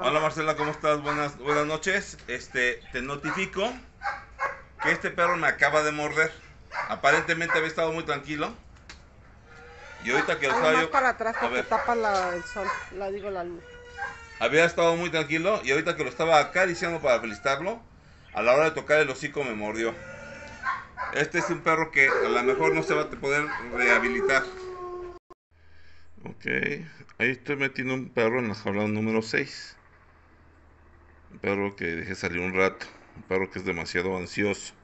Hola Marcela, ¿cómo estás? Buenas, buenas noches. Este, te notifico que este perro me acaba de morder. Aparentemente había estado muy tranquilo. Y ahorita que lo estaba para atrás tapa sol, digo la luz. Había estado muy tranquilo y ahorita que lo estaba acariciando para felicitarlo, a la hora de tocar el hocico me mordió. Este es un perro que a lo mejor no se va a poder rehabilitar. Ok, ahí estoy metiendo un perro en la jaula número 6. Un perro que dejé salir un rato. Un perro que es demasiado ansioso.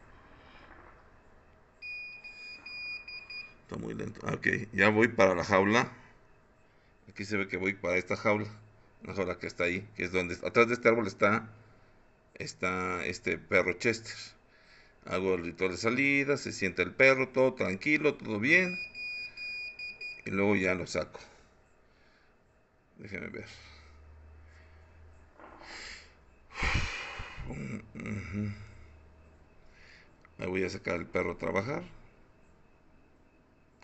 Está muy lento. Ah, ok, ya voy para la jaula. Aquí se ve que voy para esta jaula. La jaula que está ahí, que es donde... Atrás de este árbol está, está este perro Chester. Hago el ritual de salida, se siente el perro, todo tranquilo, todo bien y luego ya lo saco. Déjenme ver. Me voy a sacar el perro a trabajar.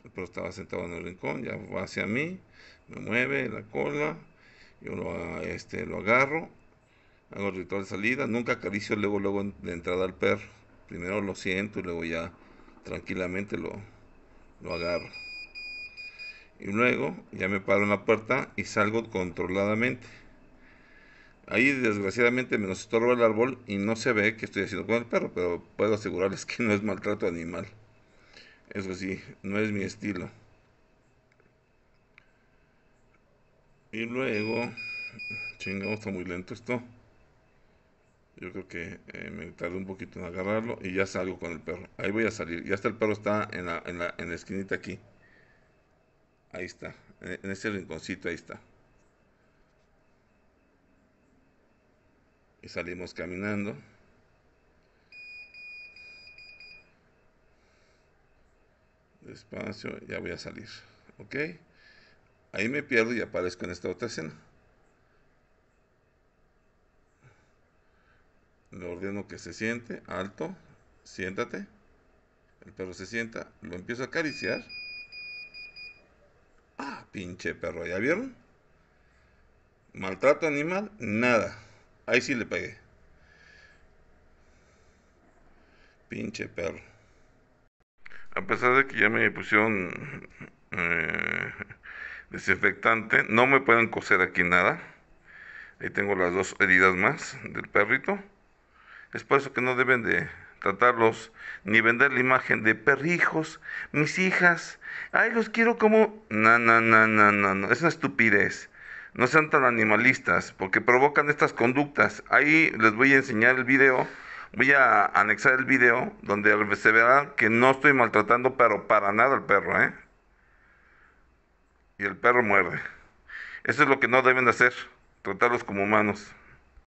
El perro estaba sentado en el rincón, ya va hacia mí, me mueve la cola, yo lo, este, lo agarro, hago el ritual de salida, nunca acaricio luego, luego de entrada al perro. Primero lo siento y luego ya tranquilamente lo, lo agarro. Y luego ya me paro en la puerta y salgo controladamente. Ahí desgraciadamente me nos estorba el árbol y no se ve que estoy haciendo con el perro, pero puedo asegurarles que no es maltrato animal. Eso sí, no es mi estilo. Y luego... Chingado, está muy lento esto. Yo creo que eh, me tardé un poquito en agarrarlo y ya salgo con el perro. Ahí voy a salir. Ya está el perro está en la, en la, en la esquinita aquí. Ahí está, en ese rinconcito, ahí está. Y salimos caminando. Despacio, ya voy a salir. ¿Ok? Ahí me pierdo y aparezco en esta otra escena. Le ordeno que se siente, alto, siéntate. El perro se sienta, lo empiezo a acariciar. Pinche perro, ¿ya vieron? Maltrato animal, nada. Ahí sí le pegué. Pinche perro. A pesar de que ya me pusieron eh, desinfectante, no me pueden coser aquí nada. Ahí tengo las dos heridas más del perrito. Es por eso que no deben de tratarlos ni vender la imagen de perrijos, mis hijas, ay, los quiero como... No, no, no, no, no, no, es una estupidez. No sean tan animalistas porque provocan estas conductas. Ahí les voy a enseñar el video, voy a anexar el video donde se verá que no estoy maltratando, pero para nada al perro, ¿eh? Y el perro muerde. Eso es lo que no deben de hacer, tratarlos como humanos.